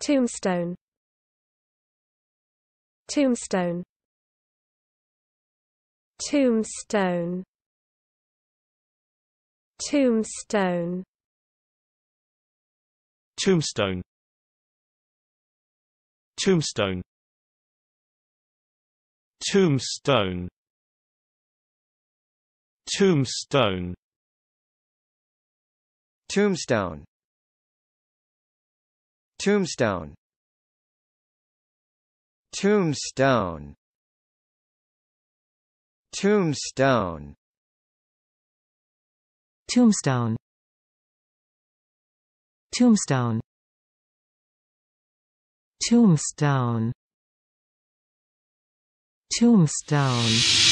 Tombstone Tombstone Tombstone Tombstone Tombstone Tombstone Tombstone Tombstone Tombstone Tombstone Tombstone Tombstone Tombstone Tombstone Tombstone Tombstone